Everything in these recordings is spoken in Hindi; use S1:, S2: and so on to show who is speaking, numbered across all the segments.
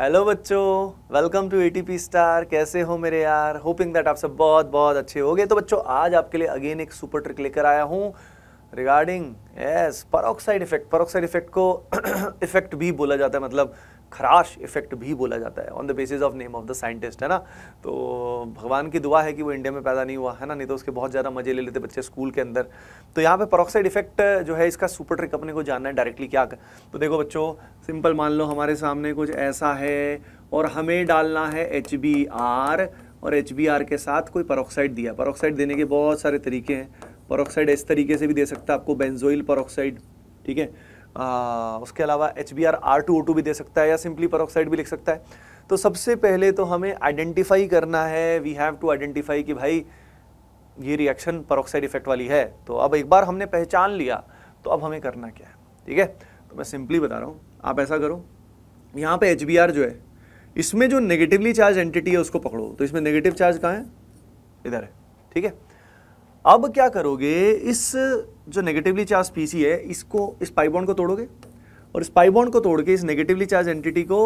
S1: हेलो बच्चों वेलकम टू ए स्टार कैसे हो मेरे यार होपिंग दैट आप सब बहुत बहुत अच्छे हो गए तो बच्चों आज आपके लिए अगेन एक सुपर ट्रिक लेकर आया हूँ regarding yes peroxide effect peroxide effect को इफेक्ट भी बोला जाता है मतलब खराश इफेक्ट भी बोला जाता है on the basis of name of the scientist है ना तो भगवान की दुआ है कि वो इंडिया में पैदा नहीं हुआ है ना नहीं तो उसके बहुत ज़्यादा मजे ले लेते बच्चे स्कूल के अंदर तो यहाँ पे परोक्साइड इफेक्ट जो है इसका सुपर ट्रिक अपने को जानना है डायरेक्टली क्या कर तो देखो बच्चों सिंपल मान लो हमारे सामने कुछ ऐसा है और हमें डालना है एच और एच के साथ कोई परोक्साइड दिया परोक्साइड देने के बहुत सारे तरीके हैं परोक्साइड इस तरीके से भी दे सकता है आपको बेंजोइल परोक्साइड ठीक है उसके अलावा H B R R two O two भी दे सकता है या सिंपली परऑक्साइड भी लिख सकता है तो सबसे पहले तो हमें आइडेंटिफाई करना है वी हैव टू आइडेंटिफाई कि भाई ये रिएक्शन परोक्साइड इफेक्ट वाली है तो अब एक बार हमने पहचान लिया तो अब हमें करना क्या है ठीक है तो मैं सिंपली बता रहा हूँ आप ऐसा करो यहाँ पे एच जो है इसमें जो नेगेटिवली चार्ज एंटिटी है उसको पकड़ो तो इसमें नेगेटिव चार्ज कहाँ है इधर है ठीक है अब क्या करोगे इस जो नेगेटिवली चार्ज पी है इसको इस पाइबॉन्ड को तोड़ोगे और इस पाइबॉन्ड को तोड़ के इस नेगेटिवली चार्ज एंटिटी को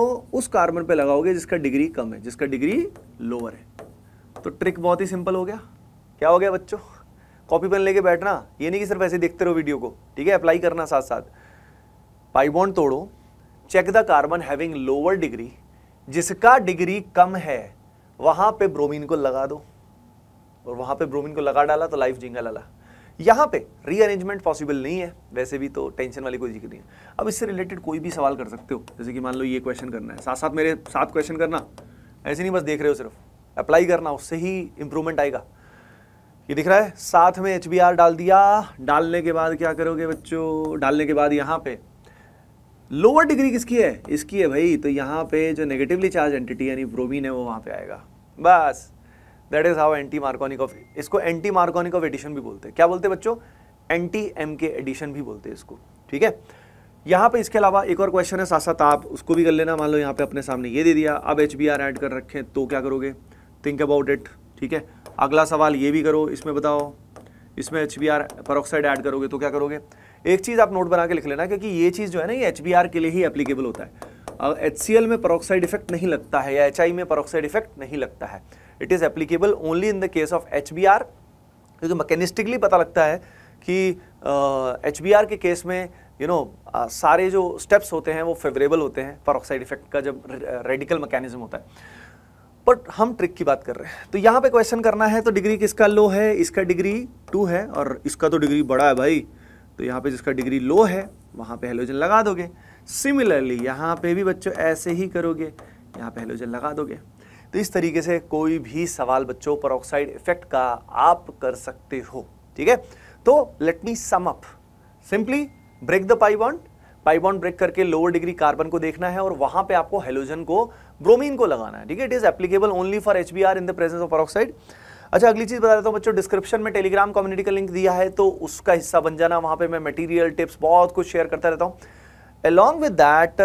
S1: उस कार्बन पे लगाओगे जिसका डिग्री कम है जिसका डिग्री लोअर है तो ट्रिक बहुत ही सिंपल हो गया क्या हो गया बच्चों कॉपी पेन लेके बैठना ये नहीं कि सिर्फ ऐसे देखते रहो वीडियो को ठीक है अप्लाई करना साथ साथ पाइबॉन्ड तोड़ो check the carbon having lower degree जिसका डिग्री कम है वहां पे ब्रोमीन को लगा दो और वहां पे ब्रोमीन को लगा डाला तो लाइफ जिंगा लाला यहां पे रीअरेंजमेंट पॉसिबल नहीं है वैसे भी तो टेंशन वाली कोई जिक्र नहीं है अब इससे रिलेटेड कोई भी सवाल कर सकते हो जैसे कि मान लो ये क्वेश्चन करना है साथ साथ मेरे साथ क्वेश्चन करना ऐसे नहीं बस देख रहे हो सिर्फ अप्लाई करना उससे ही इंप्रूवमेंट आएगा ये दिख रहा है साथ में एच डाल दिया डालने के बाद क्या करोगे बच्चों डालने के बाद यहाँ पे लोअर डिग्री किसकी है इसकी है भाई तो यहाँ पे जो नेगेटिवली चार्ज एंटिटी यानी ब्रोमीन है वो वहाँ पे आएगा बस that is how anti Markovnikov of इसको एंटी मार्कोनिक ऑफ एडिशन भी बोलते हैं क्या बोलते हैं बच्चों एंटी एम के एडिशन भी बोलते हैं इसको ठीक है यहाँ पे इसके अलावा एक और क्वेश्चन है साथ साथ आप उसको भी कर लेना मान लो यहाँ पे अपने सामने ये दे दिया अब एच बी आर ऐड कर रखें तो क्या करोगे थिंक अबाउट इट ठीक है अगला सवाल ये भी करो इसमें बताओ इसमें H B R peroxide add करोगे तो क्या करोगे एक चीज़ आप नोट बना के लिख लेना क्योंकि ये चीज़ जो है ना ये एच बी आर के लिए ही एप्लीकेबल होता है एच सी एल में परोक्साइड इफेक्ट नहीं लगता है या एच आई में परोक्साइड इफेक्ट नहीं लगता है it is applicable only in the case of H B R क्योंकि मैकेनिस्टिकली पता लगता है कि एच बी आर के केस में you you know know, uh, सारे जो स्टेप्स होते हैं वो फेवरेबल होते हैं परोक्साइड इफेक्ट का जब रेडिकल मैकेनिज्म होता है बट हम ट्रिक की बात कर रहे हैं तो यहाँ पे क्वेश्चन करना है तो डिग्री किसका लो है इसका डिग्री टू है और इसका तो डिग्री बड़ा है भाई तो यहाँ पे जिसका डिग्री लो है वहाँ पे हेलोजन लगा दोगे सिमिलरली यहाँ पे भी बच्चों ऐसे ही करोगे यहाँ पे हेलोजन लगा दोगे तो इस तरीके से कोई भी सवाल बच्चों परोक्साइड इफेक्ट का आप कर सकते हो ठीक है तो let me sum up simply break the pi bond break करके लोअर डिग्री कार्बन को देखना है और वहां पे आपको हेलोजन को ब्रोमीन को लगाना है ठीक है it is applicable only for H in the presence of peroxide अच्छा अगली चीज़ बता देता हूँ बच्चों डिस्क्रिप्शन में टेलीग्राम कम्युनिटी का लिंक दिया है तो उसका हिस्सा बन जाना वहाँ पर मैं मटीरियल टिप्स बहुत कुछ शेयर करता रहता हूँ along with that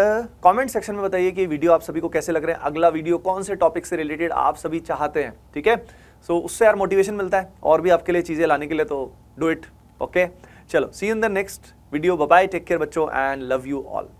S1: comment section में बताइए कि वीडियो आप सभी को कैसे लग रहे हैं अगला वीडियो कौन से टॉपिक से रिलेटेड आप सभी चाहते हैं ठीक है सो so, उससे यार मोटिवेशन मिलता है और भी आपके लिए चीज़ें लाने के लिए तो डू इट ओके चलो see in the next video bye take care बच्चों एंड लव यू ऑल